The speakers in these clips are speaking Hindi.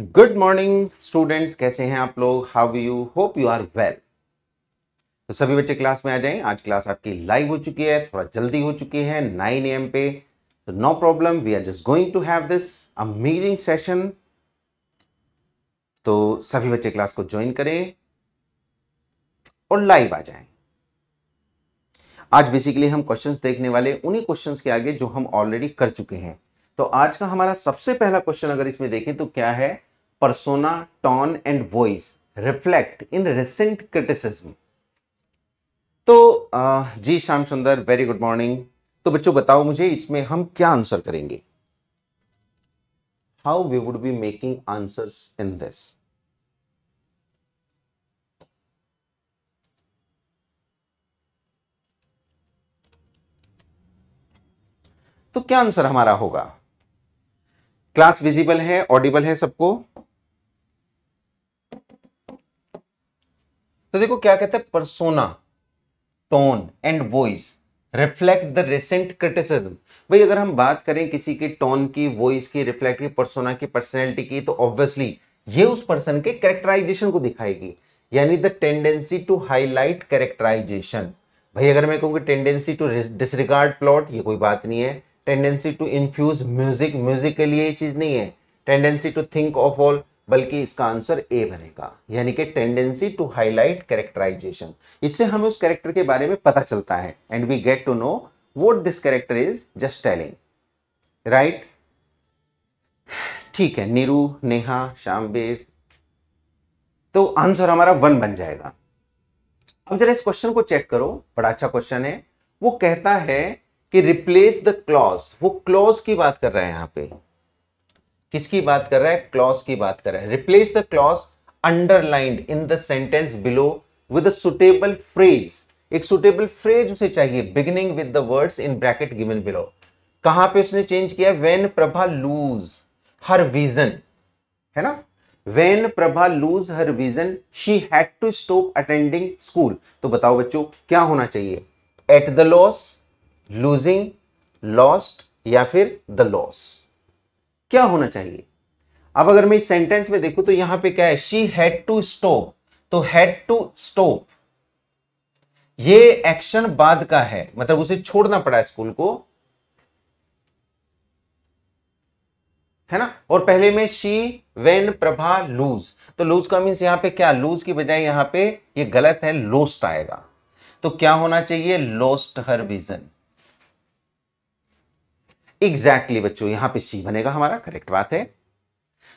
गुड मॉर्निंग स्टूडेंट्स कैसे हैं आप लोग how you hope you are well तो सभी बच्चे क्लास में आ जाएं आज क्लास आपकी लाइव हो चुकी है थोड़ा जल्दी हो चुकी है 9 एम पे तो no problem we are just going to have this amazing session तो सभी बच्चे क्लास को ज्वाइन करें और लाइव आ जाएं आज बेसिकली हम क्वेश्चंस देखने वाले उन्हीं क्वेश्चंस के आगे जो हम ऑलरेडी कर चुके हैं तो आज का हमारा सबसे पहला क्वेश्चन अगर इसमें देखें तो क्या है persona, tone, and voice reflect in recent criticism? तो जी श्याम सुंदर वेरी गुड मॉर्निंग तो बच्चों बताओ मुझे इसमें हम क्या आंसर करेंगे how we would be making answers in this तो क्या आंसर हमारा होगा क्लास विजिबल है ऑडिबल है सबको तो देखो क्या कहते हैं persona tone and voice reflect the recent criticism भाई अगर हम बात करें किसी के टोन की वॉइस की रिफ्लेक्ट की परसोना की पर्सनैलिटी की तो ऑब्वियसली ये उस पर्सन के कैरेक्टराइजेशन को दिखाएगी यानी the tendency to highlight characterisation भाई अगर मैं कहूँगी टेंडेंसी टू डिसरिगार्ड प्लॉट ये कोई बात नहीं है tendency to infuse music music के लिए ये चीज़ नहीं है tendency to think of all बल्कि इसका आंसर ए बनेगा यानी कि टेंडेंसी टू हाईलाइट कैरेक्टराइजेशन इससे हमें उस कैरेक्टर के बारे में पता चलता है and we get to know what this character is just telling right ठीक है नीरू नेहा श्यामबीर तो आंसर हमारा वन बन जाएगा अब जरा इस क्वेश्चन को चेक करो बड़ा अच्छा क्वेश्चन है वो कहता है कि रिप्लेस द क्लॉज वो क्लॉज की बात कर रहा है यहां पे किसकी बात कर रहा है क्लॉज की बात कर रहा है replace the clause underlined in the sentence below with a suitable phrase एक सुटेबल फ्रेज उसे चाहिए beginning with the words in bracket given below कहां पे उसने चेंज किया when Prabha lose her vision है ना when Prabha lose her vision she had to stop attending school तो बताओ बच्चों क्या होना चाहिए at the loss losing lost या फिर द लॉस क्या होना चाहिए अब अगर मैं इस सेंटेंस में देखूं तो यहां पे क्या है शी हैड टू स्टॉप तो हैड टू स्टॉप ये एक्शन बाद का है मतलब उसे छोड़ना पड़ा स्कूल को है ना और पहले में शी वेन प्रभा लूज तो लूज का मीन्स यहां पे क्या लूज की बजाय यहां पे ये गलत है लोस्ट आएगा तो क्या होना चाहिए lost her vision exactly exactly बच्चों यहां पे सी बनेगा हमारा करेक्ट बात है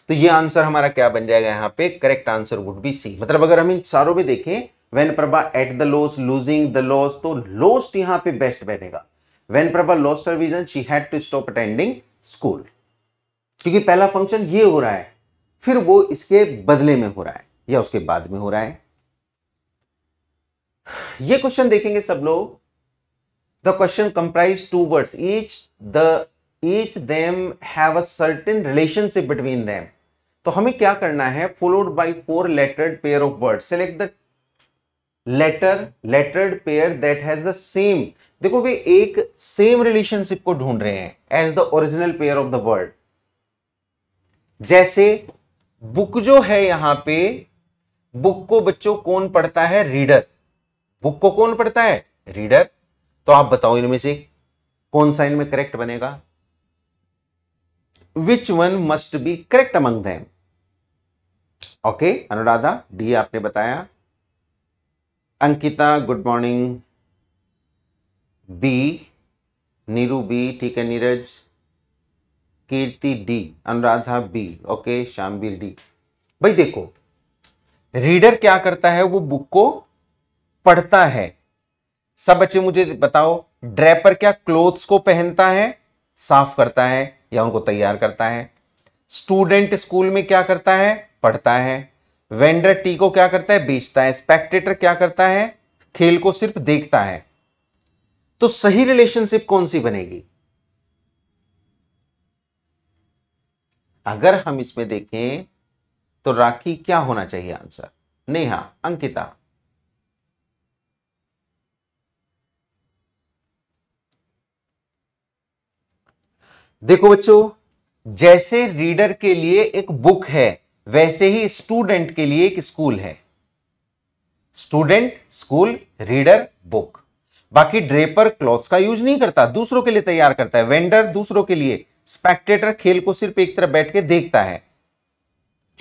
तो ये आंसर हमारा क्या बन जाएगा यहां पे correct answer would be C मतलब अगर हम इन सारों में देखें when Prabha at the loss losing the loss तो लॉस्ट यहां पे बेस्ट बनेगा when Prabha lost her vision she had to stop attending school क्योंकि पहला फंक्शन ये हो रहा है फिर वो इसके बदले में हो रहा है या उसके बाद में हो रहा है ये क्वेश्चन देखेंगे सब लोग the question comprise two words each the each them have a certain relationship between them तो हमें क्या करना है followed by four lettered pair of word select the letter lettered pair that has the same देखो वे एक सेम रिलेशनशिप को ढूंढ रहे हैं as the original pair of the word जैसे बुक जो है यहां पे बुक को बच्चों कौन पढ़ता है रीडर बुक को कौन पढ़ता है रीडर तो आप बताओ इनमें से कौन सा इनमें करेक्ट बनेगा which one must be correct among them okay Anuradha D आपने बताया. Ankita good morning B Neeru B ठीक है Neeraj. Kirti D Anuradha B okay Shambir D भाई देखो, रीडर क्या करता है वो बुक को पढ़ता है. सब बच्चे मुझे बताओ, ड्रैपर क्या क्लोथ्स को पहनता है, साफ करता है. या उनको तैयार करता है स्टूडेंट स्कूल में क्या करता है पढ़ता है वेंडर टी को क्या करता है बेचता है स्पेक्टेटर क्या करता है खेल को सिर्फ देखता है तो सही रिलेशनशिप कौन सी बनेगी अगर हम इसमें देखें तो राखी क्या होना चाहिए आंसर नेहा अंकिता देखो बच्चों जैसे रीडर के लिए एक बुक है वैसे ही स्टूडेंट के लिए एक स्कूल है स्टूडेंट स्कूल रीडर बुक बाकी ड्रेपर क्लॉथ्स का यूज नहीं करता दूसरों के लिए तैयार करता है वेंडर दूसरों के लिए स्पेक्टेटर खेल को सिर्फ एक तरफ बैठ के देखता है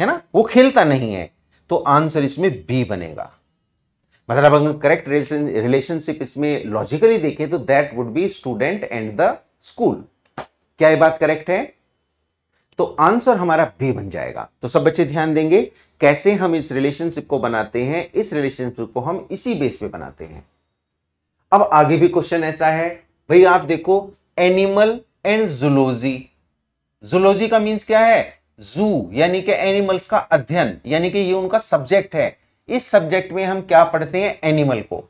है ना वो खेलता नहीं है तो आंसर इसमें बी बनेगा मतलब अगर करेक्ट रिलेशनशिप इसमें लॉजिकली देखें तो that would be student and the school क्या ये बात करेक्ट है तो आंसर हमारा बी बन जाएगा तो सब बच्चे ध्यान देंगे कैसे हम इस रिलेशनशिप को बनाते हैं इस रिलेशनशिप को हम इसी बेस पे बनाते हैं अब आगे भी क्वेश्चन ऐसा है भाई आप देखो एनिमल एंड जुलोजी जुलोजी का मीन्स क्या है जू यानी कि एनिमल्स का अध्ययन यानी कि ये उनका सब्जेक्ट है इस सब्जेक्ट में हम क्या पढ़ते हैं एनिमल को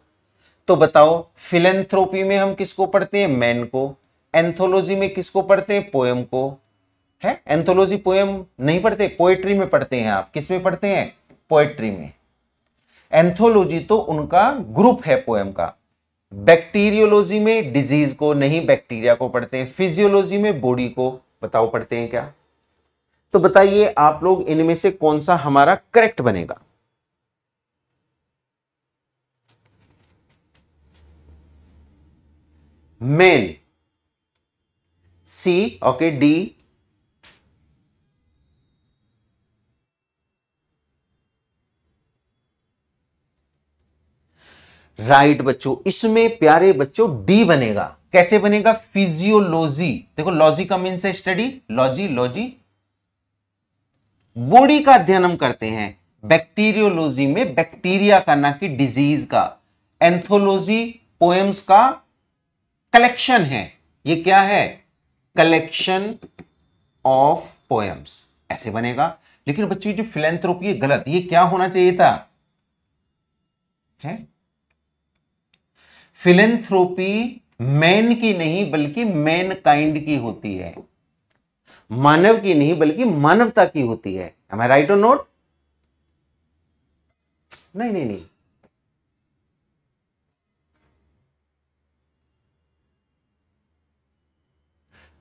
तो बताओ फिलेंथ्रोपी में हम किसको पढ़ते हैं मैन को एंथोलॉजी में किसको पढ़ते हैं पोएम को है एंथोलॉजी पोएम नहीं पढ़ते पोएट्री में पढ़ते हैं आप किस में पढ़ते हैं पोएट्री में एंथोलॉजी तो उनका ग्रुप है पोएम का बैक्टीरियोलॉजी में डिजीज को नहीं बैक्टीरिया को पढ़ते हैं फिजियोलॉजी में बॉडी को बताओ पढ़ते हैं क्या तो बताइए आप लोग इनमें से कौन सा हमारा करेक्ट बनेगा main C, okay, D. Right right, बच्चों इसमें प्यारे बच्चों डी बनेगा कैसे बनेगा फिजियोलॉजी देखो लॉजी का मीन से स्टडी लॉजी लॉजी बॉडी का अध्ययन हम करते हैं बैक्टीरियोलॉजी में बैक्टीरिया का ना कि डिजीज का एंथोलॉजी पोएम्स का कलेक्शन है ये क्या है कलेक्शन ऑफ पोएम्स ऐसे बनेगा लेकिन बच्चों जो फिलेंथ्रोपी है गलत ये क्या होना चाहिए था है फिलेंथ्रोपी मैन की नहीं बल्कि मैन काइंड की होती है मानव की नहीं बल्कि मानवता की होती है राइट और नोट नहीं नहीं नहीं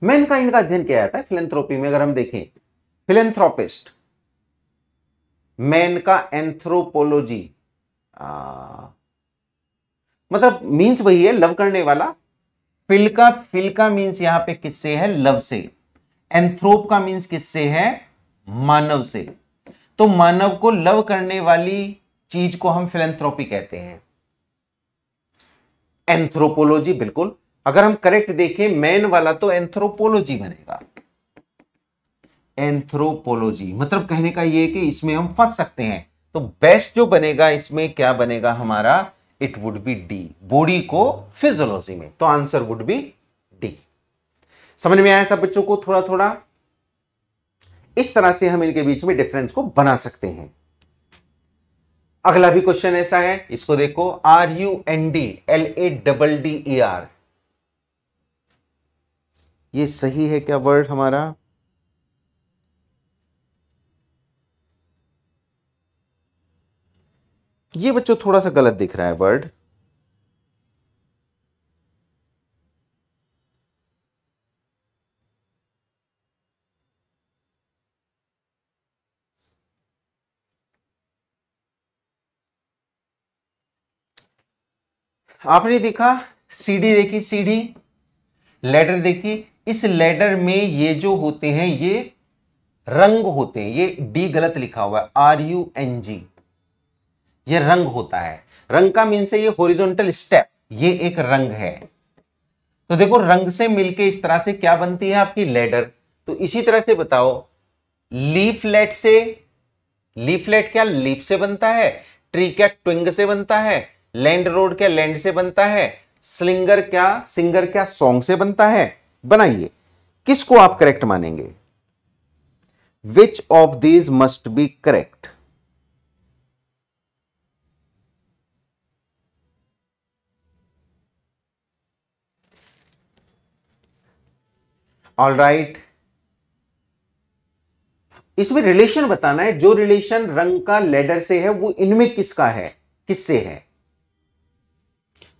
मैनकाइंड का अध्ययन किया जाता है फिलेंथ्रोपी में अगर हम देखें फिलेंथ्रोपिस्ट मैन का एंथ्रोपोलॉजी मतलब मींस वही है लव करने वाला फिल का फिल का मींस यहां पे किससे है लव से एंथ्रोप का मींस किससे है मानव से तो मानव को लव करने वाली चीज को हम फिलेंथ्रोपी कहते हैं एंथ्रोपोलॉजी बिल्कुल अगर हम करेक्ट देखें मैन वाला तो एंथ्रोपोलॉजी बनेगा एंथ्रोपोलॉजी मतलब कहने का ये कि इसमें हम फंस सकते हैं तो बेस्ट जो बनेगा इसमें क्या बनेगा हमारा it would be D body को फिजोलॉजी में तो आंसर वुड बी डी समझ में आया सब बच्चों को थोड़ा थोड़ा इस तरह से हम इनके बीच में डिफरेंस को बना सकते हैं अगला भी क्वेश्चन ऐसा है इसको देखो R U N D L A double D E R ये सही है क्या वर्ड हमारा ये बच्चों थोड़ा सा गलत दिख रहा है वर्ड आपने देखा सीडी देखी सीडी लेटर देखी इस लेडर में ये जो होते हैं ये रंग होते हैं ये डी गलत लिखा हुआ है आर यू एन जी ये रंग होता है रंग का मीन से ये होरिजोनटल स्टेप ये एक रंग है तो देखो रंग से मिलके इस तरह से क्या बनती है आपकी लेडर तो इसी तरह से बताओ लीफलेट से लीफलेट क्या लीफ से बनता है ट्री क्या ट्विंग से बनता है लैंड रोड क्या लैंड से बनता है स्लिंगर क्या सिंगर क्या सॉन्ग से बनता है बनाइए किसको आप करेक्ट मानेंगे which of these must be correct all right right. इसमें रिलेशन बताना है जो रिलेशन रंग का लेडर से है वो इनमें किसका है किससे है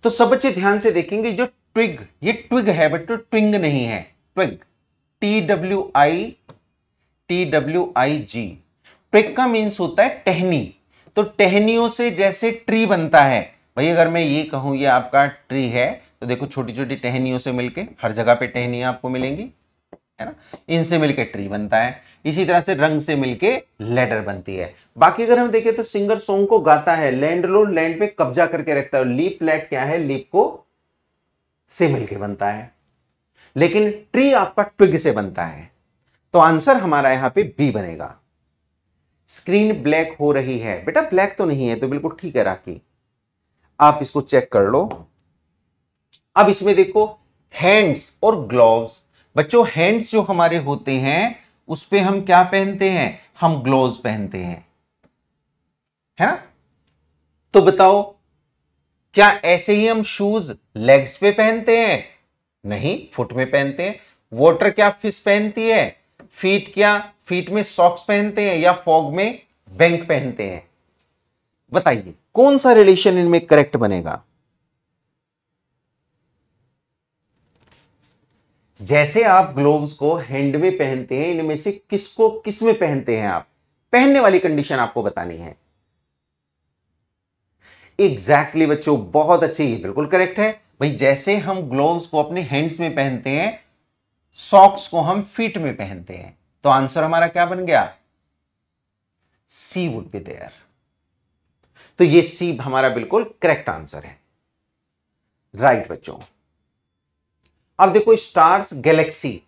तो सब बच्चे ध्यान से देखेंगे जो ट्विग ये ट्विग है बट तो ट्विंग नहीं है twig T W I T W I G twig का मीन्स होता है टहनी तो टहनियों से जैसे ट्री बनता है भाई अगर मैं ये कहूँ ये आपका ट्री है तो देखो छोटी छोटी टहनियों से मिलके हर जगह पे टहनियाँ आपको मिलेंगी है ना इनसे मिलके ट्री बनता है इसी तरह से रंग से मिलके लेडर बनती है बाकी अगर हम देखें तो सिंगर सॉन्ग को गाता है लैंड लैंड पे कब्जा करके रखता है लीप लैट क्या है लीप को से मिलके बनता है लेकिन ट्री आपका ट्विग से बनता है तो आंसर हमारा यहां पे बी बनेगा स्क्रीन ब्लैक हो रही है बेटा ब्लैक तो नहीं है तो बिल्कुल ठीक है राखी आप इसको चेक कर लो अब इसमें देखो हैंड्स और ग्लोव्स बच्चों हैंड्स जो हमारे होते हैं उस पर हम क्या पहनते हैं हम ग्लोव्स पहनते हैं है ना तो बताओ क्या ऐसे ही हम शूज लेग्स पे पहनते हैं नहीं फुट में पहनते हैं वॉटर क्या फिश पहनती है फीट क्या फीट में सॉक्स पहनते हैं या फॉग में बैंक पहनते हैं बताइए कौन सा रिलेशन इनमें करेक्ट बनेगा जैसे आप ग्लोव्स को हैंड में पहनते हैं इनमें से किसको किस में पहनते हैं आप पहनने वाली कंडीशन आपको बतानी है एग्जैक्टली exactly बच्चों बहुत अच्छे ये बिल्कुल करेक्ट है भाई जैसे हम ग्लोव्स को अपने हैंड्स में पहनते हैं सॉक्स को हम फीट में पहनते हैं तो आंसर हमारा क्या बन गया सी वुड बी देयर तो ये सी हमारा बिल्कुल करेक्ट आंसर है राइट right, बच्चों अब देखो स्टार्स गैलेक्सी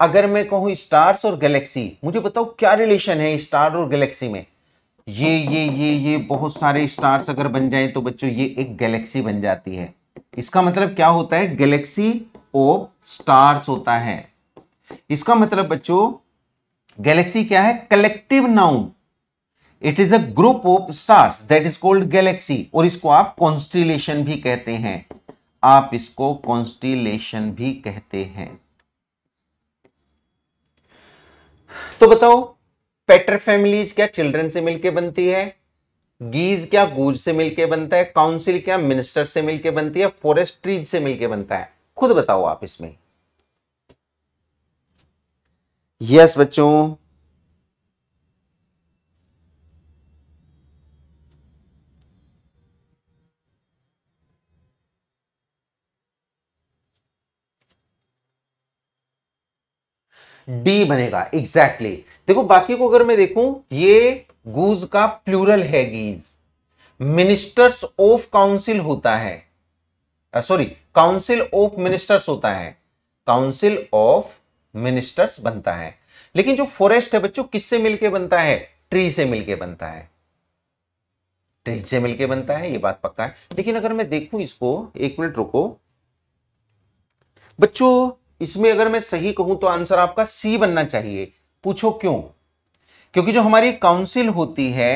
अगर मैं कहूं स्टार्स और गैलेक्सी मुझे बताओ क्या रिलेशन है स्टार और गैलेक्सी में ये ये ये ये बहुत सारे स्टार्स अगर बन जाए तो बच्चों ये एक गैलेक्सी बन जाती है इसका मतलब क्या होता है गैलेक्सी ऑफ स्टार्स होता है इसका मतलब बच्चों गैलेक्सी क्या है collective noun it is a group of stars that is called galaxy और इसको आप कॉन्स्टिलेशन भी कहते हैं आप इसको कॉन्स्टिलेशन भी कहते हैं तो बताओ पेटर फैमिलीज क्या चिल्ड्रन से मिलके बनती है गीज क्या गूज से मिलके बनता है काउंसिल क्या मिनिस्टर से मिलके बनती है फॉरेस्ट ट्रीज से मिलके बनता है खुद बताओ आप इसमें यस yes, बच्चों डी बनेगा एग्जैक्टली exactly. देखो बाकी को अगर मैं देखूं ये गूज का प्लूरल है गीज मिनिस्टर्स ऑफ काउंसिल होता है सॉरी काउंसिल ऑफ मिनिस्टर्स होता है काउंसिल ऑफ मिनिस्टर्स बनता है लेकिन जो फॉरेस्ट है बच्चों किससे मिलके बनता है ट्री से मिलके बनता है ट्री से मिलके बनता है ये बात पक्का है लेकिन अगर मैं देखूं इसको एक मिनट रुको बच्चों इसमें अगर मैं सही कहूं तो आंसर आपका सी बनना चाहिए पूछो क्यों क्योंकि जो हमारी काउंसिल होती है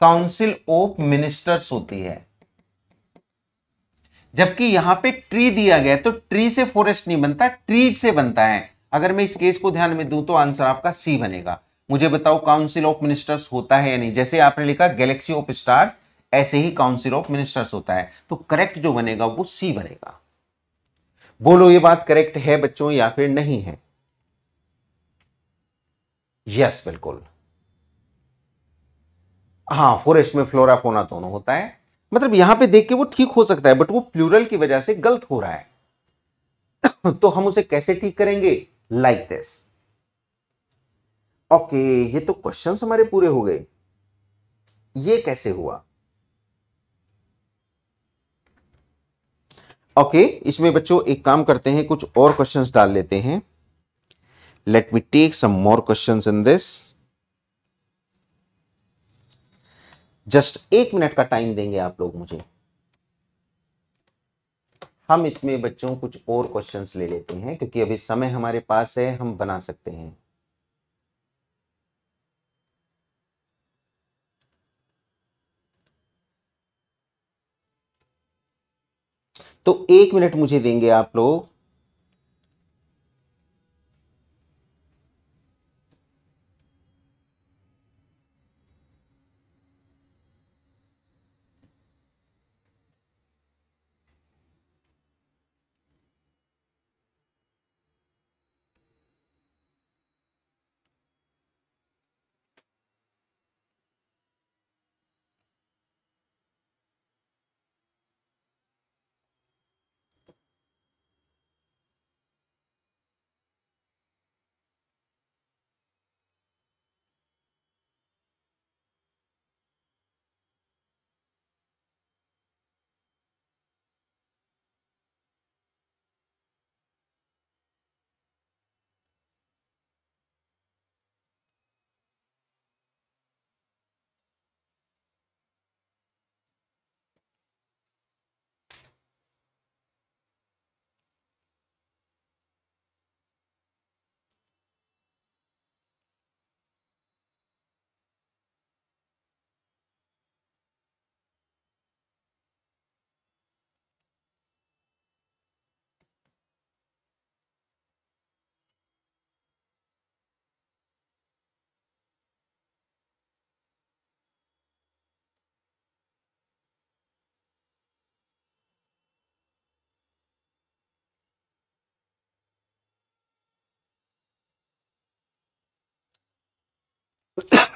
काउंसिल ऑफ मिनिस्टर्स होती है जबकि यहां पे ट्री दिया गया तो ट्री से फॉरेस्ट नहीं बनता ट्री से बनता है अगर मैं इस केस को ध्यान में दूं तो आंसर आपका सी बनेगा मुझे बताओ काउंसिल ऑफ मिनिस्टर्स होता है या नहीं जैसे आपने लिखा गैलेक्सी ऑफ स्टार्स ऐसे ही काउंसिल ऑफ मिनिस्टर्स होता है तो करेक्ट जो बनेगा वो सी बनेगा बोलो ये बात करेक्ट है बच्चों या फिर नहीं है यस बिल्कुल हाँ फोरेस्ट में फ्लोरा फोना दोनों होता है मतलब यहां पे देख के वो ठीक हो सकता है बट वो प्लूरल की वजह से गलत हो रहा है तो हम उसे कैसे ठीक करेंगे लाइक दिस ओके ये तो क्वेश्चन हमारे पूरे हो गए ये कैसे हुआ ओके इसमें बच्चों एक काम करते हैं कुछ और क्वेश्चंस डाल लेते हैं let me take some more questions in this just एक मिनट का टाइम देंगे आप लोग मुझे हम इसमें बच्चों कुछ और क्वेश्चंस ले लेते हैं क्योंकि अभी समय हमारे पास है हम बना सकते हैं तो एक मिनट मुझे देंगे आप लोग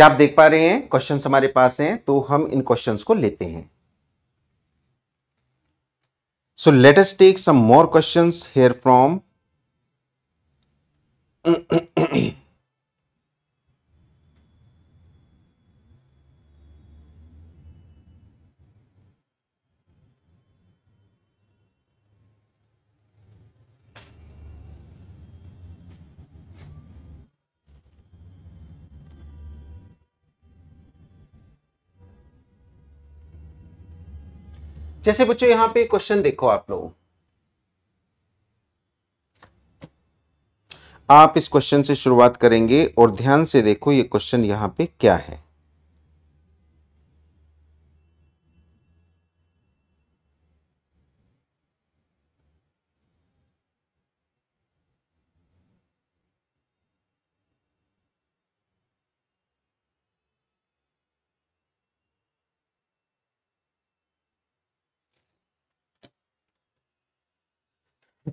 क्या आप देख पा रहे हैं क्वेश्चन हमारे पास हैं तो हम इन क्वेश्चन को लेते हैं so latest take some more question here from जैसे बच्चों यहां पे क्वेश्चन देखो आप लोग आप इस क्वेश्चन से शुरुआत करेंगे और ध्यान से देखो ये क्वेश्चन यहां पे क्या है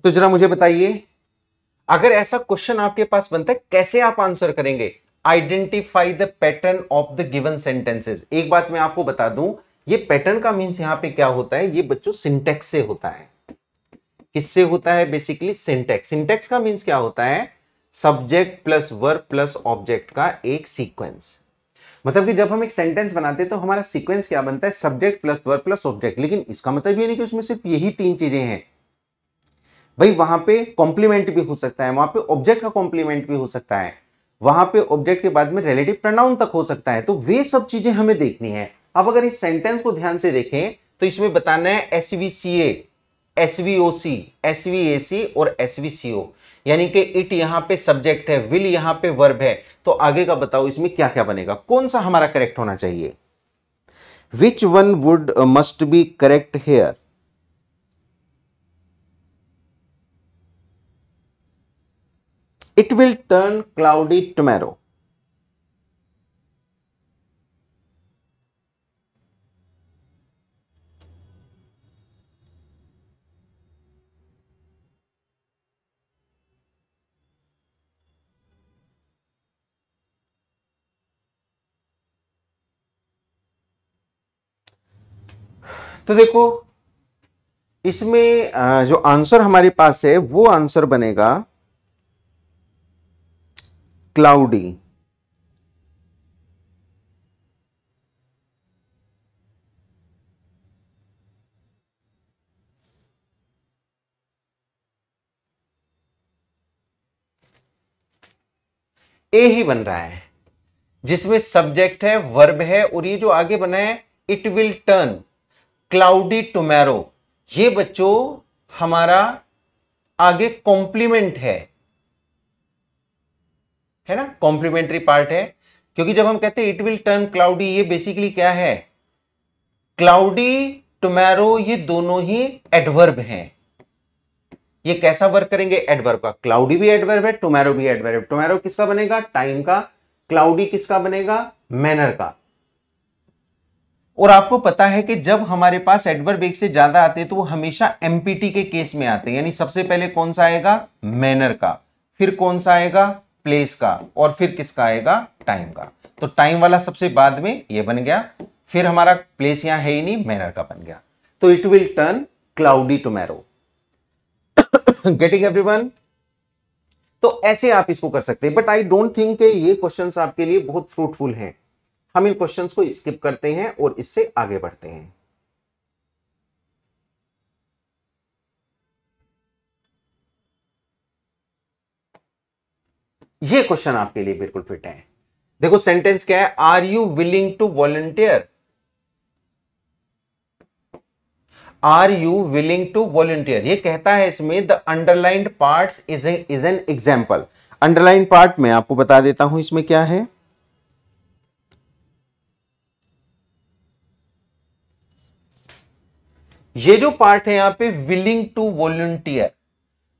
तो जरा मुझे बताइए अगर ऐसा क्वेश्चन आपके पास बनता है कैसे आप आंसर करेंगे identify the pattern of the given sentences एक बात मैं आपको बता दूं ये पैटर्न का मीन्स यहाँ पे क्या होता है ये बच्चों सिंटेक्स से होता है किससे होता है बेसिकली सिंटेक्स सिंटेक्स का मीन्स क्या होता है subject plus verb plus object का एक सीक्वेंस मतलब कि जब हम एक सेंटेंस बनाते हैं तो हमारा सीक्वेंस क्या बनता है subject plus verb plus object लेकिन इसका मतलब ये नहीं कि उसमें सिर्फ यही तीन चीजें हैं भाई वहां पे कॉम्प्लीमेंट भी हो सकता है वहां पे ऑब्जेक्ट का कॉम्प्लीमेंट भी हो सकता है वहां पे ऑब्जेक्ट के बाद में रिलेटिव प्रनाउन तक हो सकता है तो वे सब चीजें हमें देखनी है अब अगर इस सेंटेंस को ध्यान से देखें तो इसमें बताना है S V C A S V O C S V A C और एस वी सी ओ यानी कि इट यहां पे सब्जेक्ट है विल यहां पे वर्ब है तो आगे का बताओ इसमें क्या क्या बनेगा कौन सा हमारा करेक्ट होना चाहिए which one would must be correct here it will turn cloudy tomorrow. तो देखो इसमें जो आंसर हमारे पास है वो आंसर बनेगा cloudy. ए ही बन रहा है जिसमें सब्जेक्ट है वर्ब है और ये जो आगे बना है it will turn cloudy tomorrow ये बच्चों हमारा आगे कॉम्प्लीमेंट है है ना कॉम्प्लीमेंट्री पार्ट है क्योंकि जब हम कहते हैं इट विल टर्न क्लाउडी ये बेसिकली क्या है क्लाउडी टुमैरो ये दोनों ही एडवर्ब हैं ये कैसा वर्क करेंगे एडवर्ब का क्लाउडी भी एडवर्ब है टुमैरो भी एडवर्ब टुमैरो किसका बनेगा टाइम का क्लाउडी किसका बनेगा मैनर का और आपको पता है कि जब हमारे पास एडवर्ब एक से ज्यादा आते हैं तो वो हमेशा एमपीटी के केस में आते हैं यानी सबसे पहले कौन सा आएगा मैनर का फिर कौन सा आएगा प्लेस का और फिर किसका आएगा टाइम का तो टाइम वाला सबसे बाद में ये बन गया फिर हमारा प्लेस यहां है ही नहीं मैनर का बन गया तो it will turn cloudy tomorrow getting everyone तो ऐसे आप इसको कर सकते हैं बट आई डोंट थिंक ये क्वेश्चंस आपके लिए बहुत फ्रूटफुल हैं हम इन क्वेश्चंस को स्किप करते हैं और इससे आगे बढ़ते हैं ये क्वेश्चन आपके लिए बिल्कुल फिट है देखो सेंटेंस क्या है are you willing to volunteer are you willing to volunteer ये कहता है इसमें the underlined part is is an example underline part मैं आपको बता देता हूं इसमें क्या है ये जो पार्ट है यहां पे विलिंग टू वॉलंटियर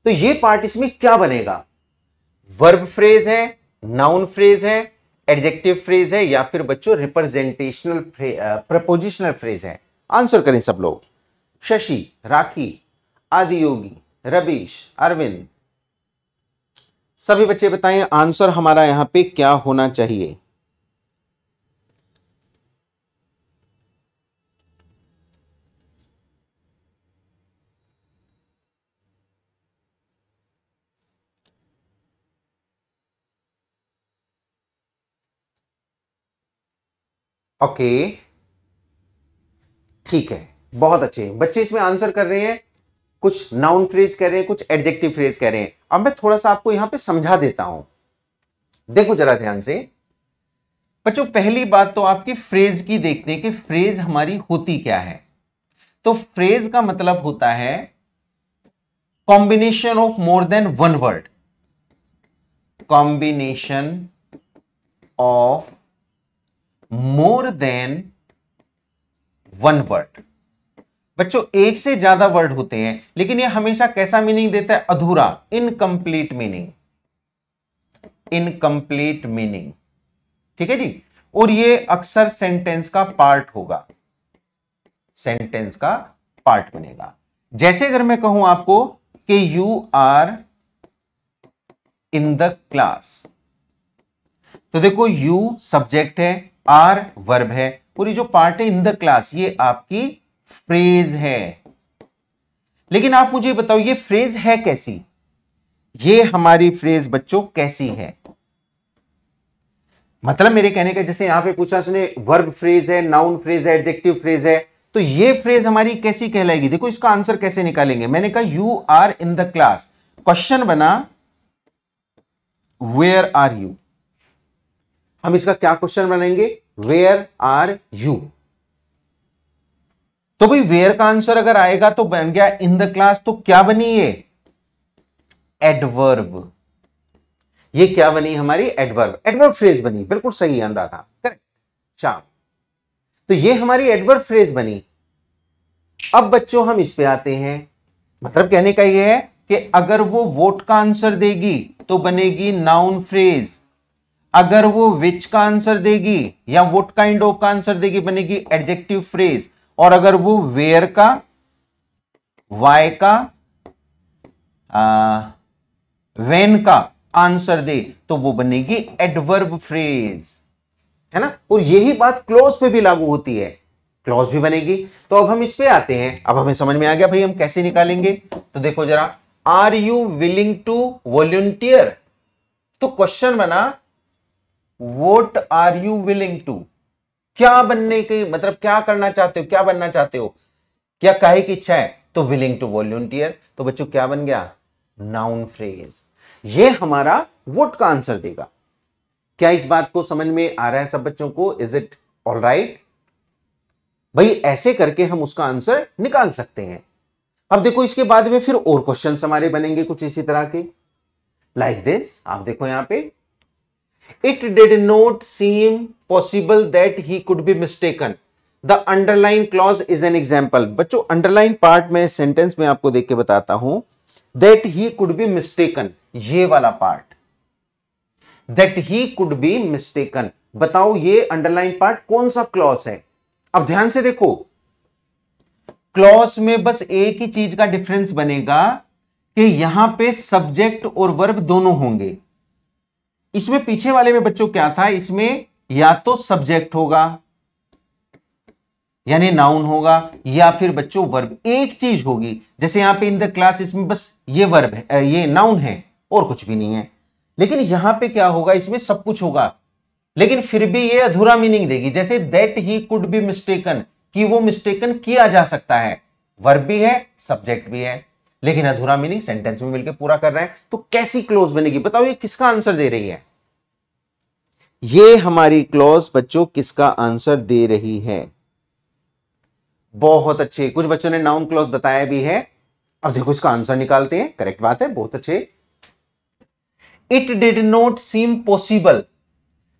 तो ये पार्ट इसमें क्या बनेगा वर्ब फ्रेज है नाउन फ्रेज है एडजेक्टिव फ्रेज है या फिर बच्चों रिप्रेजेंटेशनल प्रपोजिशनल फ्रेज है आंसर करें सब लोग शशि राखी आदियोगी रबीश अरविंद सभी बच्चे बताएं आंसर हमारा यहां पे क्या होना चाहिए ओके ठीक है बहुत अच्छे बच्चे इसमें आंसर कर रहे हैं कुछ नाउन फ्रेज कह रहे हैं कुछ एडजेक्टिव फ्रेज कह रहे हैं अब मैं थोड़ा सा आपको यहां पे समझा देता हूं देखो जरा ध्यान से बच्चों पहली बात तो आपकी फ्रेज की देखते हैं कि फ्रेज हमारी होती क्या है तो फ्रेज का मतलब होता है combination of more than one word combination of more than one word बच्चों एक से ज्यादा वर्ड होते हैं लेकिन यह हमेशा कैसा मीनिंग देता है अधूरा इनकम्प्लीट मीनिंग इनकम्प्लीट मीनिंग ठीक है जी और ये अक्सर सेंटेंस का पार्ट होगा सेंटेंस का पार्ट बनेगा जैसे अगर मैं कहूं आपको कि you are in the class तो देखो यू सब्जेक्ट है आर वर्ब है और ये जो पार्ट है इन द क्लास ये आपकी फ्रेज है लेकिन आप मुझे बताओ ये फ्रेज है कैसी ये हमारी फ्रेज बच्चों कैसी है मतलब मेरे कहने का जैसे यहां पे पूछा उसने वर्ब फ्रेज है नाउन फ्रेज है एडजेक्टिव फ्रेज है तो ये फ्रेज हमारी कैसी कहलाएगी देखो इसका आंसर कैसे निकालेंगे मैंने कहा you are in the class question बना वेयर आर यू हम इसका क्या क्वेश्चन बनाएंगे वेयर आर यू तो भाई वेयर का आंसर अगर आएगा तो बन गया इन द क्लास तो क्या बनी ये एडवर्ब ये क्या बनी हमारी एडवर्ब एडवर्ब फ्रेज बनी बिल्कुल सही अंदा था करेक्ट शाम तो ये हमारी एडवर्ब फ्रेज बनी अब बच्चों हम इस पे आते हैं मतलब कहने का ये है कि अगर वो वोट का आंसर देगी तो बनेगी नाउन फ्रेज अगर वो विच का आंसर देगी या वुट काइंड ऑफ का आंसर देगी बनेगी एडजेक्टिव फ्रेज और अगर वो वेयर का वाई का वेन का आंसर दे तो वो बनेगी एडवर्ब फ्रेज है ना और यही बात क्लोज पे भी लागू होती है क्लोज भी बनेगी तो अब हम इस पे आते हैं अब हमें समझ में आ गया भाई हम कैसे निकालेंगे तो देखो जरा are you willing to volunteer तो क्वेश्चन बना what are you willing to क्या बनने की मतलब क्या करना चाहते हो क्या बनना चाहते हो क्या कहे की इच्छा है तो विलिंग टू वॉल्टियर तो बच्चों क्या बन गया नाउन फ्रेज ये हमारा वोट का आंसर देगा क्या इस बात को समझ में आ रहा है सब बच्चों को इज इट ऑल राइट भाई ऐसे करके हम उसका आंसर निकाल सकते हैं अब देखो इसके बाद में फिर और क्वेश्चन हमारे बनेंगे कुछ इसी तरह के लाइक like दिस आप देखो यहां पे it did not seem possible that he could be mistaken the underline clause is an example बच्चों अंडरलाइन पार्ट में सेंटेंस में आपको देख के बताता हूं that he could be mistaken ये वाला part that he could be mistaken बताओ ये अंडरलाइन पार्ट कौन सा क्लॉज है अब ध्यान से देखो क्लॉज में बस एक ही चीज का डिफरेंस बनेगा कि यहां पे सब्जेक्ट और वर्ब दोनों होंगे इसमें पीछे वाले में बच्चों क्या था इसमें या तो सब्जेक्ट होगा यानी नाउन होगा या फिर बच्चों वर्ब एक चीज होगी जैसे यहां पे इन द क्लास इसमें बस ये वर्ब है ये नाउन है और कुछ भी नहीं है लेकिन यहां पे क्या होगा इसमें सब कुछ होगा लेकिन फिर भी ये अधूरा मीनिंग देगी जैसे that he could be mistaken कि वो मिस्टेकन किया जा सकता है वर्ब भी है सब्जेक्ट भी है लेकिन अधूरा मीनिंग सेंटेंस में मिलकर पूरा कर रहे हैं तो कैसी क्लोज बनेगी बताओ ये किसका आंसर दे रही है ये हमारी क्लोज बच्चों किसका आंसर दे रही है बहुत अच्छे कुछ बच्चों ने नाउन क्लोज बताया भी है अब देखो इसका आंसर निकालते हैं करेक्ट बात है बहुत अच्छे it did not seem possible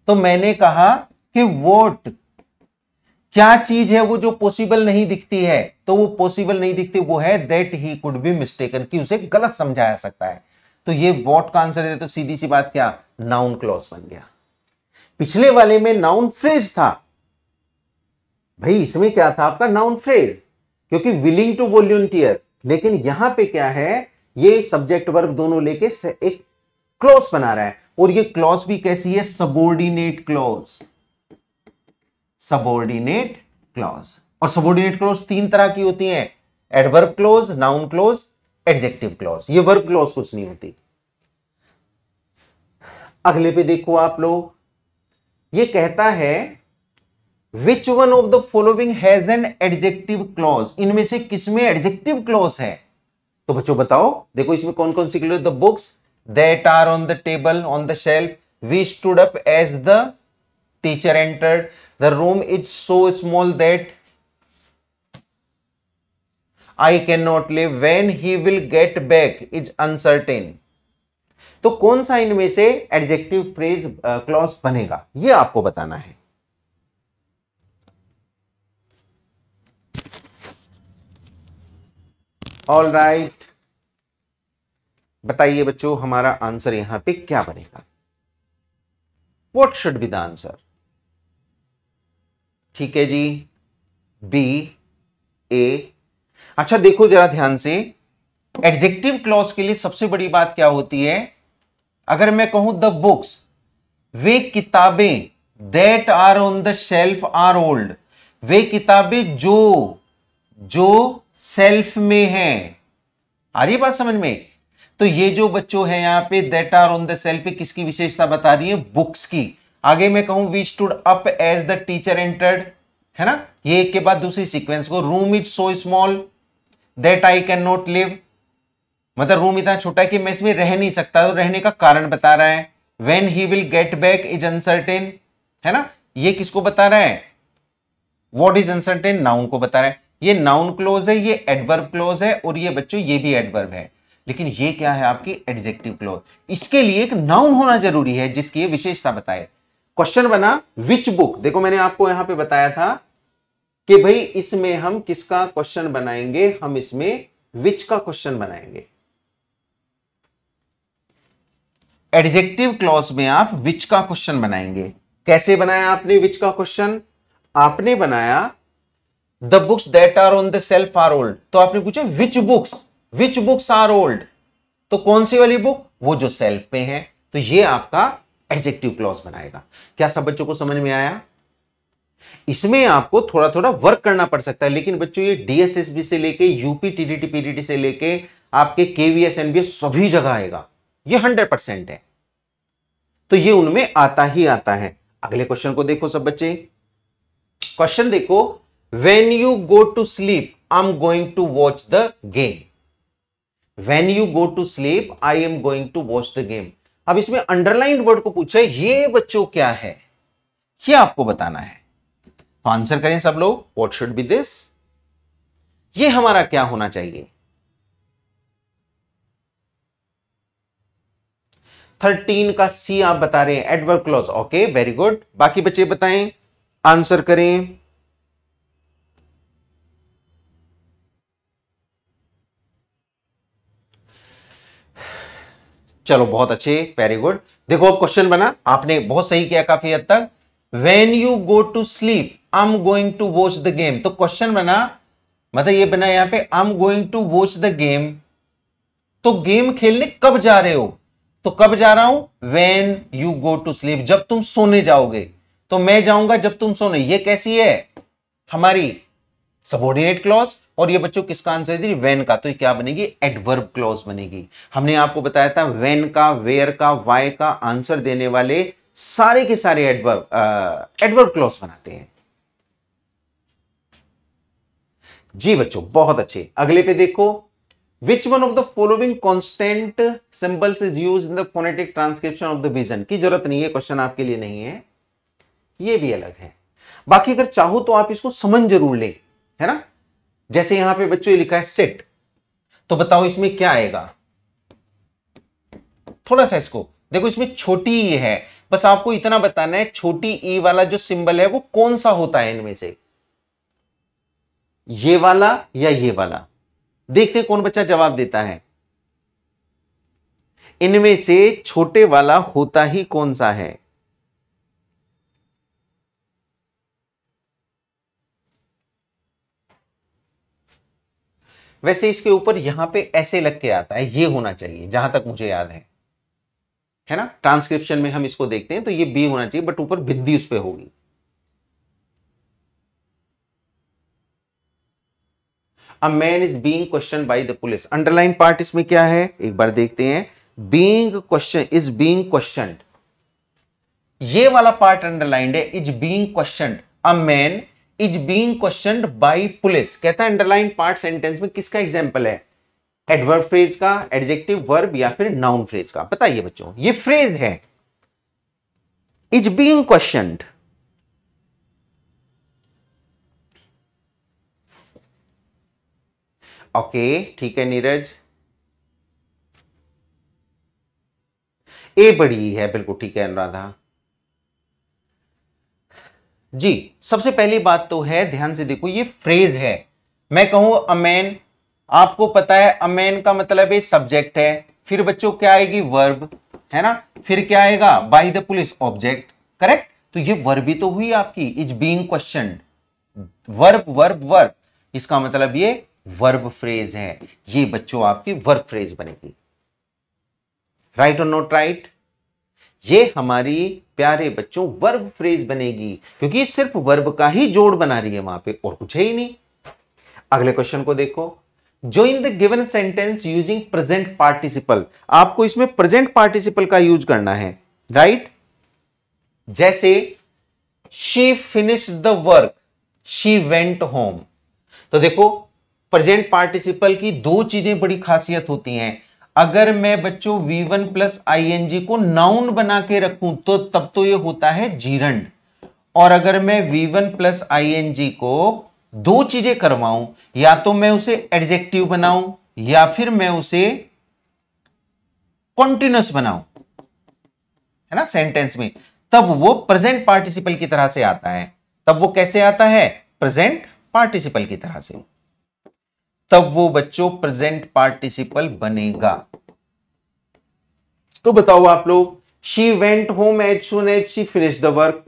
तो मैंने कहा कि वोट क्या चीज है वो जो पॉसिबल नहीं दिखती है तो वो पॉसिबल नहीं दिखती वो है that he could be mistaken कि उसे गलत समझाया सकता है तो ये वॉट का आंसर है तो सीधी सी बात क्या नाउन क्लॉज बन गया पिछले वाले में नाउन फ्रेज था भाई इसमें क्या था आपका नाउन फ्रेज क्योंकि विलिंग टू वॉल्यूंटियर लेकिन यहां पे क्या है ये सब्जेक्ट वर्ब दोनों लेके एक क्लॉज बना रहा है और ये क्लॉज भी कैसी है सबोर्डिनेट क्लॉज सबोर्डिनेट क्लॉज और सबोर्डिनेट क्लॉज तीन तरह की होती है adverb clause noun clause adjective clause ये वर्ब क्लॉज कुछ नहीं होती अगले पे देखो आप लोग ये कहता है which one of the following has an adjective clause इनमें से किसमें एडजेक्टिव क्लॉज है तो बच्चों बताओ देखो इसमें कौन कौन सी clause the books that are on the table on the shelf we stood up as the teacher entered the room is so small that I cannot live when he will get back is uncertain तो कौन सा इनमें से एडजेक्टिव फ्रेज क्लॉज बनेगा यह आपको बताना है ऑल राइट right. बताइए बच्चों हमारा आंसर यहां पे क्या बनेगा what should be the answer ठीक है जी बी ए अच्छा देखो जरा ध्यान से एडजेक्टिव क्लॉज के लिए सबसे बड़ी बात क्या होती है अगर मैं कहूं द बुक्स वे किताबें that are on the shelf are old वे किताबें जो जो सेल्फ में हैं आ रही बात समझ में तो ये जो बच्चों हैं यहां पे that are on the shelf किसकी विशेषता बता रही है बुक्स की आगे मैं कहूं we stood up as the teacher entered है ना ये एक के बाद दूसरी सीक्वेंस को room is so small that I can not live मतलब रूम इतना छोटा है कि मैं इसमें रह नहीं सकता तो रहने का कारण बता रहा है when he will get back is uncertain है ना ये किसको बता रहा है वॉट इज अनसर्टेन नाउन को बता रहा है ये नाउन क्लोज है ये एडवर्ब क्लोज है और ये बच्चों ये भी एडवर्ब है लेकिन ये क्या है आपकी एडजेक्टिव क्लोज इसके लिए एक नाउन होना जरूरी है जिसकी ये विशेषता बताए क्वेश्चन बना विच बुक देखो मैंने आपको यहां पे बताया था कि भाई इसमें हम किसका क्वेश्चन बनाएंगे हम इसमें विच का क्वेश्चन बनाएंगे एडजेक्टिव क्लॉज में आप विच का क्वेश्चन बनाएंगे कैसे बनाया आपने विच का क्वेश्चन आपने बनाया the books that are on the shelf are old तो आपने पूछा which books which books are old तो कौन सी वाली बुक वो जो सेल्फ पे है तो ये आपका एडजेक्टिव क्लॉज बनाएगा क्या सब बच्चों को समझ में आया इसमें आपको थोड़ा थोड़ा वर्क करना पड़ सकता है लेकिन बच्चों ये डीएसएसबी से लेके यूपी टीडीटी पीडीटी से लेके आपके केवीएस एनबीए सभी जगह आएगा ये हंड्रेड परसेंट है तो ये उनमें आता ही आता है अगले क्वेश्चन को देखो सब बच्चे क्वेश्चन देखो when you go to sleep I am going to watch the game when you go to sleep I am going to watch the game अब इसमें अंडरलाइन वर्ड को पूछा ये बच्चों क्या है क्या आपको बताना है तो आंसर करें सब लोग वॉट शुड बी दिस ये हमारा क्या होना चाहिए थर्टीन का सी आप बता रहे हैं adverb clause okay very good बाकी बच्चे बताएं आंसर करें चलो बहुत अच्छे वेरी गुड देखो अब क्वेश्चन बना आपने बहुत सही किया काफी हद तक when you go to sleep I am going to watch the game तो क्वेश्चन बना मतलब ये बना यहां पे I am going to watch the game तो गेम खेलने कब जा रहे हो तो कब जा रहा हूं when you go to sleep जब तुम सोने जाओगे तो मैं जाऊंगा जब तुम सोने ये कैसी है हमारी सबोर्डिनेट क्लॉज और ये बच्चों किसका आंसर है वैन का तो ये क्या बनेगी एडवर्ब क्लॉज बनेगी हमने आपको बताया था वैन का वेयर का वाई का आंसर देने वाले सारे के सारे एडवर्ब एडवर्ब क्लॉज बनाते हैं जी बच्चों बहुत अच्छे अगले पे देखो which one of the following constant symbols is use in the phonetic transcription of the vision की जरूरत नहीं है क्वेश्चन आपके लिए नहीं है ये भी अलग है बाकी अगर चाहो तो आप इसको समझ जरूर लें है ना जैसे यहां पे बच्चों लिखा है सेट तो बताओ इसमें क्या आएगा थोड़ा सा इसको देखो इसमें छोटी ई e है बस आपको इतना बताना है छोटी ई e वाला जो सिंबल है वो कौन सा होता है इनमें से ये वाला या ये वाला देखते कौन बच्चा जवाब देता है इनमें से छोटे वाला होता ही कौन सा है वैसे इसके ऊपर यहां पे ऐसे लग के आता है ये होना चाहिए जहां तक मुझे याद है है ना ट्रांसक्रिप्शन में हम इसको देखते हैं तो ये बी होना चाहिए बट ऊपर बिंदी उस पर होगी a man is being question by the police underline part इसमें क्या है एक बार देखते हैं being question is being question ये वाला पार्ट अंडरलाइंड है is being question a man is being question by police कहता है अंडरलाइन पार्ट सेंटेंस में किसका एग्जाम्पल है एडवर्ब फ्रेज का एडजेक्टिव वर्ब या फिर नाउन फ्रेज का बताइए बच्चों ये फ्रेज है इज बीइंग क्वेश्चन ओके ठीक है नीरज ए बड़ी है बिल्कुल ठीक है अनुराधा जी सबसे पहली बात तो है ध्यान से देखो ये फ्रेज है मैं कहूं अमेन आपको पता है अमेन का मतलब है सब्जेक्ट है फिर बच्चों क्या आएगी वर्ब है ना फिर क्या आएगा by the police object correct तो ये वर्ब ही तो हुई आपकी is being question verb verb verb इसका मतलब ये वर्ब फ्रेज है ये बच्चों आपकी वर्ब फ्रेज बनेगी राइट और नॉट राइट ये हमारी प्यारे बच्चों वर्ब फ्रेज बनेगी क्योंकि सिर्फ वर्ब का ही जोड़ बना रही है वहां पे और कुछ है ही नहीं अगले क्वेश्चन को देखो जो in the given sentence using present participle आपको इसमें प्रेजेंट पार्टिसिपल का यूज करना है राइट जैसे she finish the work she went home तो देखो प्रेजेंट पार्टिसिपल की दो चीजें बड़ी खासियत होती हैं अगर मैं बच्चों v1 प्लस आई को नाउन बना के रखूं तो तब तो ये होता है जीरंड और अगर मैं v1 प्लस आई को दो चीजें करवाऊं या तो मैं उसे एडजेक्टिव बनाऊं या फिर मैं उसे कॉन्टिन्यूस बनाऊं है ना सेंटेंस में तब वो प्रेजेंट पार्टिसिपल की तरह से आता है तब वो कैसे आता है प्रेजेंट पार्टिसिपल की तरह से तब वो बच्चों प्रेजेंट पार्टिसिपल बनेगा तो बताओ आप लोग she went home as soon as she finish the work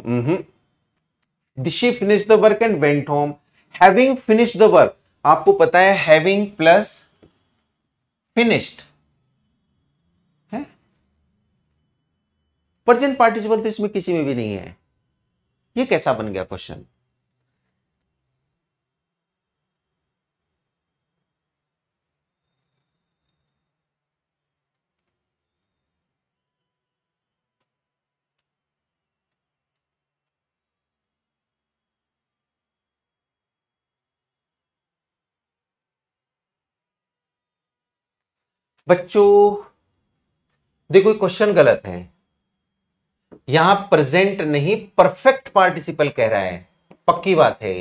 she finish the work and went home having finish the work आपको पता है हैविंग प्लस फिनिश्ड है पार्टिसिपल तो इसमें किसी में भी नहीं है ये कैसा बन गया क्वेश्चन बच्चों देखो क्वेश्चन गलत है यहां प्रेजेंट नहीं परफेक्ट पार्टिसिपल कह रहा है पक्की बात है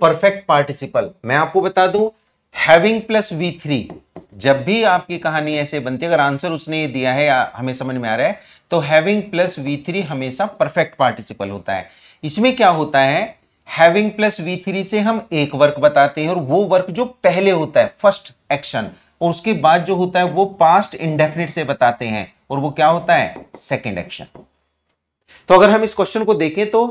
परफेक्ट पार्टिसिपल मैं आपको बता दूं हैविंग प्लस वी थ्री जब भी आपकी कहानी ऐसे बनती है अगर आंसर उसने दिया है हमें समझ में आ रहा है तो हैविंग प्लस वी थ्री हमेशा परफेक्ट पार्टिसिपल होता है इसमें क्या होता है हैविंग प्लस वी थ्री से हम एक वर्क बताते हैं और वो वर्क जो पहले होता है फर्स्ट एक्शन और उसके बाद जो होता है वो पास्ट इंडेफिनिट से बताते हैं और वो क्या होता है सेकेंड एक्शन तो अगर हम इस क्वेश्चन को देखें तो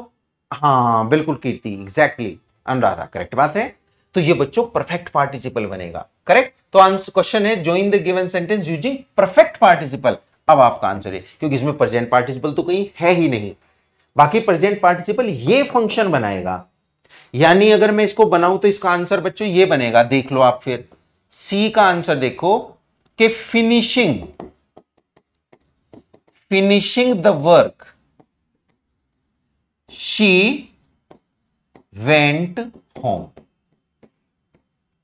हाँ बिल्कुल कीर्ति एग्जैक्टली अनुराधा करेक्ट बात है तो ये बच्चों परफेक्ट पार्टिसिपल बनेगा करेक्ट तो आंसर क्वेश्चन है join the given sentence using perfect participle अब आपका आंसर है क्योंकि इसमें प्रेजेंट पार्टिसिपल तो कहीं है ही नहीं बाकी प्रेजेंट पार्टिसिपल ये फंक्शन बनाएगा यानी अगर मैं इसको बनाऊं तो इसका आंसर बच्चों ये बनेगा देख लो आप फिर सी का आंसर देखो कि finishing finishing the work she went home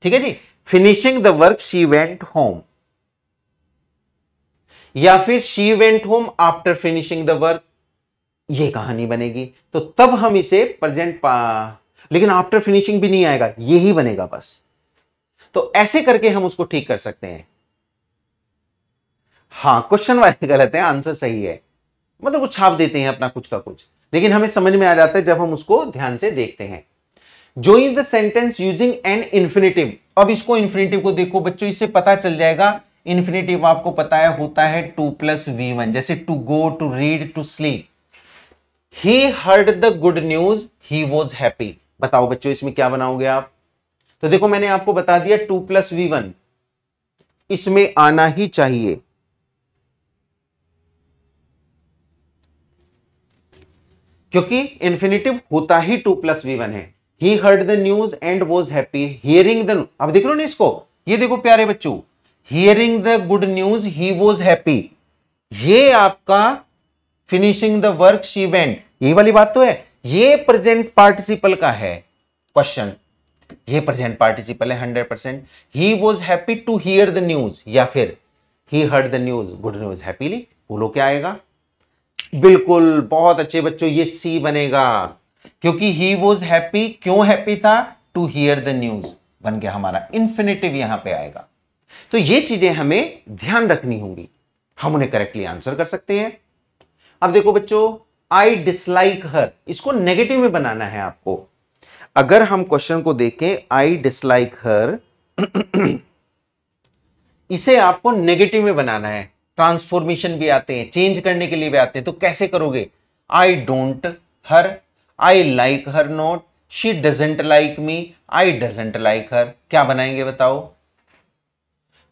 ठीक है जी finishing the work she went home या फिर she went home after finishing the work ये कहानी बनेगी तो तब हम इसे प्रेजेंट पा लेकिन आफ्टर फिनिशिंग भी नहीं आएगा यही बनेगा बस तो ऐसे करके हम उसको ठीक कर सकते हैं हाँ क्वेश्चन वाले गलत है आंसर सही है मतलब वो छाप देते हैं अपना कुछ का कुछ लेकिन हमें समझ में आ जाता है जब हम उसको ध्यान से देखते हैं जो is the sentence using an infinitive अब इसको इन्फिनेटिव को देखो बच्चों इससे पता चल जाएगा इन्फिनेटिव आपको पता है होता है टू प्लस वी वन जैसे to go to read to sleep he heard the good news he was happy बताओ बच्चों इसमें क्या बनाओगे आप तो देखो मैंने आपको बता दिया टू प्लस वी वन इसमें आना ही चाहिए क्योंकि इन्फिनेटिव होता ही टू प्लस वी वन है he heard the news and was happy hearing the अब देख लो ना इसको ये देखो प्यारे बच्चों hearing the good news he was happy ये आपका finishing the work she went ये वाली बात तो है ये प्रेजेंट पार्टिसिपल का है क्वेश्चन ये प्रेजेंट पार्टिसिपल है hundred percent he was happy to hear the news या फिर he heard the news good news happily बोलो क्या आएगा बिल्कुल बहुत अच्छे बच्चों ये सी बनेगा क्योंकि ही वॉज हैप्पी क्यों हैप्पी था टू हियर द न्यूज बन गया हमारा इंफिनेटिव यहां पे आएगा तो ये चीजें हमें ध्यान रखनी होंगी हम उन्हें करेक्टली आंसर कर सकते हैं अब देखो बच्चों आई डिसलाइक हर इसको नेगेटिव में बनाना है आपको अगर हम क्वेश्चन को देखें आई डिसलाइक हर इसे आपको नेगेटिव में बनाना है ट्रांसफॉर्मेशन भी आते हैं चेंज करने के लिए भी आते हैं तो कैसे करोगे I don't her I like her not she doesn't like me I doesn't like her क्या बनाएंगे बताओ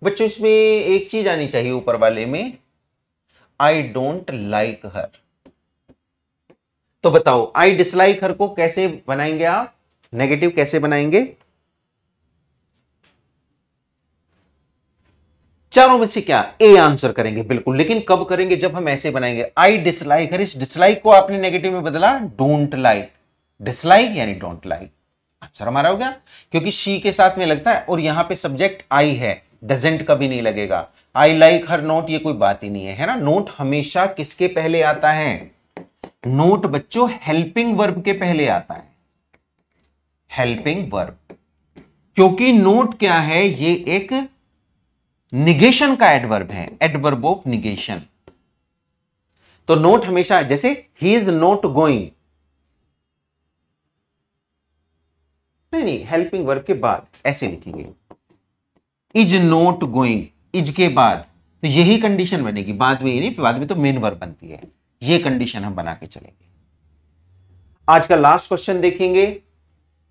बच्चों इसमें एक चीज आनी चाहिए ऊपर वाले में आई डोंट लाइक हर तो बताओ आई डिसलाइक हर को कैसे बनाएंगे आप नेगेटिव कैसे बनाएंगे चारों में से क्या ए आंसर करेंगे बिल्कुल लेकिन कब करेंगे जब हम ऐसे बनाएंगे आई डिसलाइक इस डिसलाइक को आपने नेगेटिव में बदला डोंट लाइक डिसलाइक यानी डोंट लाइक आंसर हमारा हो गया क्योंकि शी के साथ में लगता है और यहां पे सब्जेक्ट आई है डजेंट कभी नहीं लगेगा आई लाइक हर नोट ये कोई बात ही नहीं है है ना नोट हमेशा किसके पहले आता है नोट बच्चों हेल्पिंग वर्ब के पहले आता है हेल्पिंग वर्ब क्योंकि नोट क्या है ये एक निगेशन का एडवर्ब है एडवर्ब ऑफ निगेशन तो नोट हमेशा जैसे ही इज नोट गोइंग नहीं नहीं हेल्पिंग वर्ब के बाद ऐसे लिखेंगे इज नोट गोइंग इज के बाद तो यही कंडीशन बनेगी बाद में ये नहीं बाद में तो मेन वर्ब बनती है ये कंडीशन हम बना के चलेंगे आज का लास्ट क्वेश्चन देखेंगे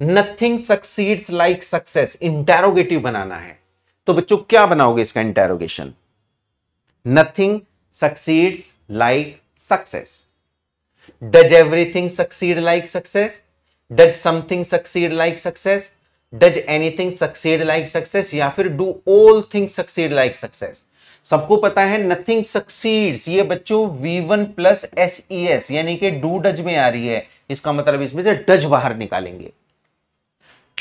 nothing succeeds like success interrogative बनाना है तो बच्चों क्या बनाओगे इसका interrogation nothing succeeds like success does everything succeed like success does something succeed like success does anything succeed like success या फिर do all thing succeed like success सबको पता है नथिंग सक्सीड्स ये बच्चों V1 वन प्लस एस यानी कि डू डज में आ रही है इसका मतलब इसमें से डज बाहर निकालेंगे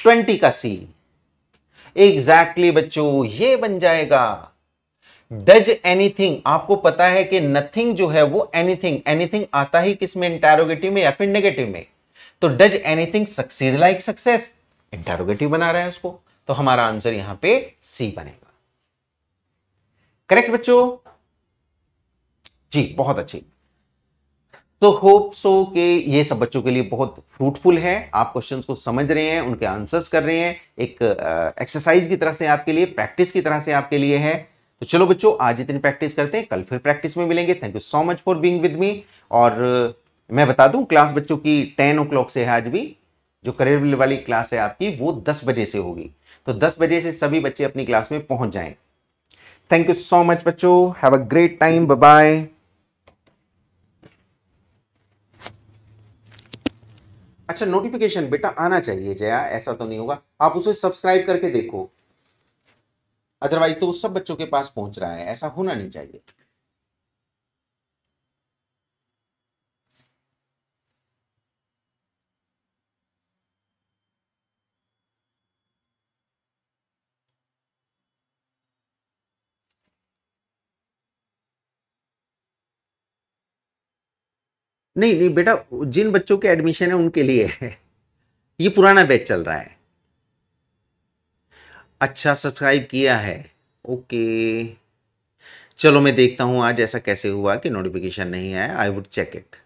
ट्वेंटी का सी एग्जैक्टली exactly बच्चों ये बन जाएगा डज एनीथिंग आपको पता है कि नथिंग जो है वो एनीथिंग एनीथिंग आता ही किसमें इंटेरोगेटिव में या फिर नेगेटिव में तो does anything succeed like success interrogative बना रहा है उसको तो हमारा आंसर यहां पे सी बनेगा करेक्ट बच्चों जी बहुत अच्छी तो होप सो के ये सब बच्चों के लिए बहुत फ्रूटफुल है आप क्वेश्चंस को समझ रहे हैं उनके आंसर्स कर रहे हैं एक एक्सरसाइज की तरह से आपके लिए प्रैक्टिस की तरह से आपके लिए है तो चलो बच्चों आज इतनी प्रैक्टिस करते हैं कल फिर प्रैक्टिस में मिलेंगे thank you so much for being with me और मैं बता दूं क्लास बच्चों की टेन ओ से है आज भी जो करियर वाली क्लास है आपकी वो दस बजे से होगी तो दस बजे से सभी बच्चे अपनी क्लास में पहुंच जाएं थैंक यू सो मच बच्चों have a great time bye अच्छा नोटिफिकेशन बेटा आना चाहिए जया ऐसा तो नहीं होगा आप उसे सब्सक्राइब करके देखो अदरवाइज तो वो सब बच्चों के पास पहुंच रहा है ऐसा होना नहीं चाहिए नहीं नहीं बेटा जिन बच्चों के एडमिशन है उनके लिए है ये पुराना बैच चल रहा है अच्छा सब्सक्राइब किया है ओके चलो मैं देखता हूँ आज ऐसा कैसे हुआ कि नोटिफिकेशन नहीं आया आई वुड चेक इट